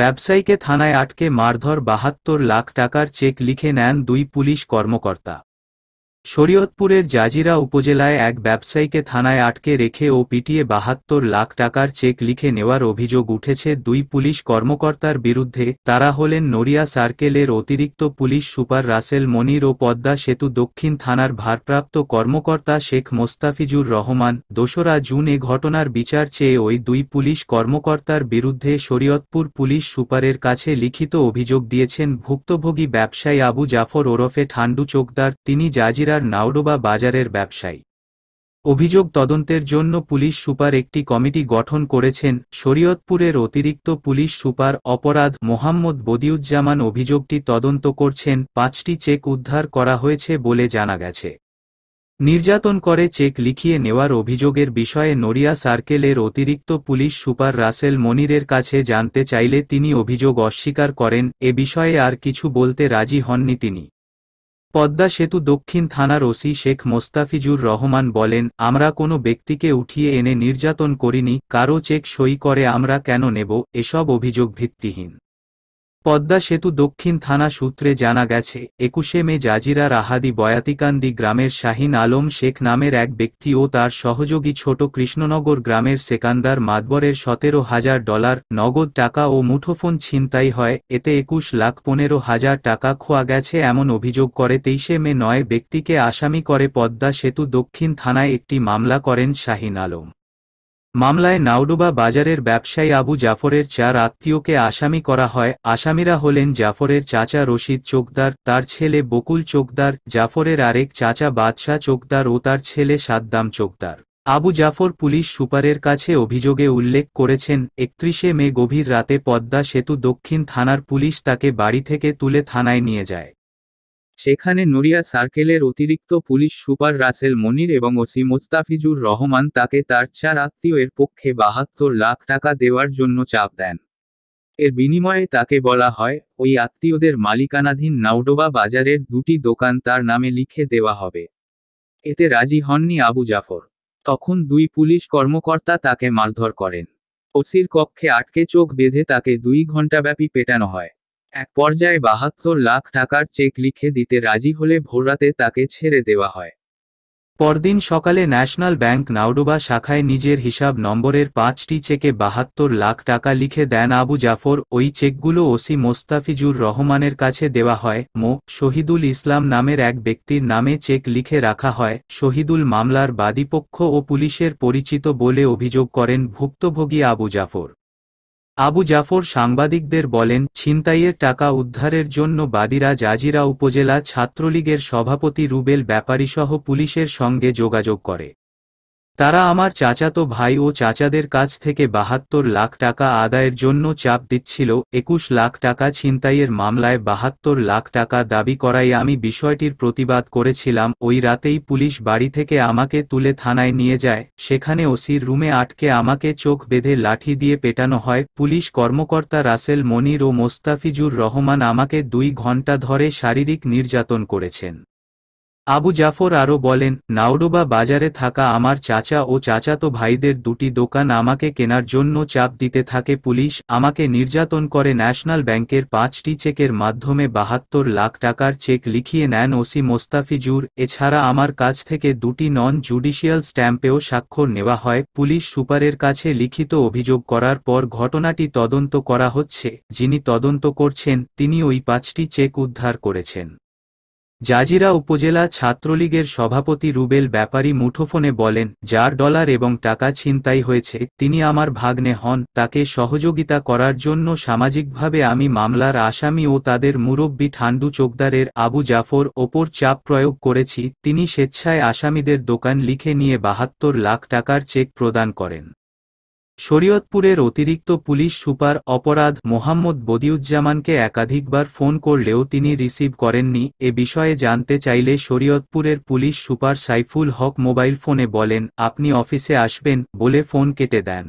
ব্যবসায়ীকে থানায় আটকে মারধর বাহাত্তর লাখ টাকার চেক লিখে নেন দুই পুলিশ কর্মকর্তা শরীয়তপুরের জাজিরা উপজেলায় এক ব্যবসায়ীকে থানায় আটকে রেখে ও পিটিয়ে বাহাত্তর লাখ টাকার চেক লিখে নেওয়ার অভিযোগ উঠেছে দুই পুলিশ কর্মকর্তার বিরুদ্ধে তারা হলেন নড়িয়া সার্কেলের অতিরিক্ত পুলিশ সুপার রাসেল মনির ও পদ্মা সেতু দক্ষিণ থানার ভারপ্রাপ্ত কর্মকর্তা শেখ মোস্তাফিজুর রহমান দোসরা জুন এ ঘটনার বিচার চেয়ে ওই দুই পুলিশ কর্মকর্তার বিরুদ্ধে শরীয়তপুর পুলিশ সুপারের কাছে লিখিত অভিযোগ দিয়েছেন ভুক্তভোগী ব্যবসায়ী আবু জাফর ওরফে ঠান্ডু চোকদার তিনি জাজিরা কুমিরার নাওডোবা বাজারের ব্যবসায়ী অভিযোগ তদন্তের জন্য পুলিশ সুপার একটি কমিটি গঠন করেছেন শরীয়তপুরের অতিরিক্ত পুলিশ সুপার অপরাধ মোহাম্মদ বদিউজ্জামান অভিযোগটি তদন্ত করছেন পাঁচটি চেক উদ্ধার করা হয়েছে বলে জানা গেছে নির্যাতন করে চেক লিখিয়ে নেওয়ার অভিযোগের বিষয়ে নড়িয়া সার্কেলের অতিরিক্ত পুলিশ সুপার রাসেল মনিরের কাছে জানতে চাইলে তিনি অভিযোগ অস্বীকার করেন এ বিষয়ে আর কিছু বলতে রাজি হননি তিনি পদ্মা সেতু দক্ষিণ থানার ওসি শেখ মোস্তাফিজুর রহমান বলেন আমরা কোনো ব্যক্তিকে উঠিয়ে এনে নির্যাতন করিনি কারো চেক সই করে আমরা কেন নেব এসব অভিযোগ ভিত্তিহীন পদ্মা সেতু দক্ষিণ থানা সূত্রে জানা গেছে একুশে মে জাজিরা রাহাদি বয়াতিকান্দি গ্রামের শাহিন আলম শেখ নামের এক ব্যক্তি ও তার সহযোগী ছোট কৃষ্ণনগর গ্রামের সেকান্দার মাদবরের সতেরো হাজার ডলার নগদ টাকা ও মুঠোফোন ছিনতাই হয় এতে একুশ লাখ পনেরো হাজার টাকা খোয়া গেছে এমন অভিযোগ করে তেইশে মে নয় ব্যক্তিকে আসামি করে পদ্মা সেতু দক্ষিণ থানায় একটি মামলা করেন শাহিন আলম মামলায় নাউডুবা বাজারের ব্যবসায়ী আবু জাফরের চার আত্মীয়কে আসামি করা হয় আসামিরা হলেন জাফরের চাচা রশিদ চোকদার তার ছেলে বকুল চোকদার জাফরের আরেক চাচা বাদশাহ চোকদার ও তার ছেলে সাদ্দাম চোকদার আবু জাফর পুলিশ সুপারের কাছে অভিযোগে উল্লেখ করেছেন একত্রিশে মে গভীর রাতে পদ্মা সেতু দক্ষিণ থানার পুলিশ তাকে বাড়ি থেকে তুলে থানায় নিয়ে যায় সেখানে নড়িয়া সার্কেলের অতিরিক্ত পুলিশ সুপার রাসেল মনির এবং ওসি মোস্তাফিজুর রহমান তাকে তার চার আত্মীয়ের পক্ষে বাহাত্তর লাখ টাকা দেওয়ার জন্য চাপ দেন এর বিনিময়ে তাকে বলা হয় ওই আত্মীয়দের মালিকানাধীন নাউডোবা বাজারের দুটি দোকান তার নামে লিখে দেওয়া হবে এতে রাজি হননি আবু জাফর তখন দুই পুলিশ কর্মকর্তা তাকে মারধর করেন ওসির কক্ষে আটকে চোখ বেঁধে তাকে দুই ঘণ্টাব্যাপী পেটানো হয় এক পর্যায়ে বাহাত্তর লাখ টাকার চেক লিখে দিতে রাজি হলে ভোররাতে তাকে ছেড়ে দেওয়া হয় পরদিন সকালে ন্যাশনাল ব্যাংক নাওডোবা শাখায় নিজের হিসাব নম্বরের পাঁচটি চেকে বাহাত্তর লাখ টাকা লিখে দেন আবু জাফর ওই চেকগুলো ওসি মোস্তাফিজুর রহমানের কাছে দেওয়া হয় মো শহীদুল ইসলাম নামের এক ব্যক্তির নামে চেক লিখে রাখা হয় শহীদুল মামলার বাদীপক্ষ ও পুলিশের পরিচিত বলে অভিযোগ করেন ভুক্তভোগী আবু জাফর আবু জাফর সাংবাদিকদের বলেন ছিনতাইয়ের টাকা উদ্ধারের জন্য বাদীরা জাজিরা উপজেলা ছাত্রলীগের সভাপতি রুবেল ব্যাপারীসহ পুলিশের সঙ্গে যোগাযোগ করে তারা আমার চাচাতো ভাই ও চাচাদের কাছ থেকে বাহাত্তর লাখ টাকা আদায়ের জন্য চাপ দিচ্ছিল একুশ লাখ টাকা ছিনতাইয়ের মামলায় বাহাত্তর লাখ টাকা দাবি করায় আমি বিষয়টির প্রতিবাদ করেছিলাম ওই রাতেই পুলিশ বাড়ি থেকে আমাকে তুলে থানায় নিয়ে যায় সেখানে ওসির রুমে আটকে আমাকে চোখ বেঁধে লাঠি দিয়ে পেটানো হয় পুলিশ কর্মকর্তা রাসেল মনির ও মোস্তাফিজুর রহমান আমাকে দুই ঘন্টা ধরে শারীরিক নির্যাতন করেছেন আবু জাফর আরও বলেন নাওডোবা বাজারে থাকা আমার চাচা ও চাচাতো ভাইদের দুটি দোকান আমাকে কেনার জন্য চাপ দিতে থাকে পুলিশ আমাকে নির্যাতন করে ন্যাশনাল ব্যাংকের পাঁচটি চেকের মাধ্যমে বাহাত্তর লাখ টাকার চেক লিখিয়ে নেন ওসি মোস্তাফিজুর এছাড়া আমার কাছ থেকে দুটি নন জুডিশিয়াল স্ট্যাম্পেও স্বাক্ষর নেওয়া হয় পুলিশ সুপারের কাছে লিখিত অভিযোগ করার পর ঘটনাটি তদন্ত করা হচ্ছে যিনি তদন্ত করছেন তিনি ওই পাঁচটি চেক উদ্ধার করেছেন জাজিরা উপজেলা ছাত্রলীগের সভাপতি রুবেল ব্যাপারী মুঠোফোনে বলেন যার ডলার এবং টাকা ছিনতাই হয়েছে তিনি আমার ভাগ্নে হন তাকে সহযোগিতা করার জন্য সামাজিকভাবে আমি মামলার আসামি ও তাদের মুরব্বী ঠান্ডু চোকদারের আবু জাফর ওপর চাপ প্রয়োগ করেছি তিনি স্বেচ্ছায় আসামিদের দোকান লিখে নিয়ে বাহাত্তর লাখ টাকার চেক প্রদান করেন শরীয়তপুরের অতিরিক্ত পুলিশ সুপার অপরাধ মোহাম্মদ বদিউজ্জামানকে একাধিকবার ফোন করলেও তিনি রিসিভ করেননি এ বিষয়ে জানতে চাইলে শরীয়তপুরের police super Saiful Haque mobile ফোনে বলেন আপনি অফিসে আসবেন বলে ফোন কেটে দেন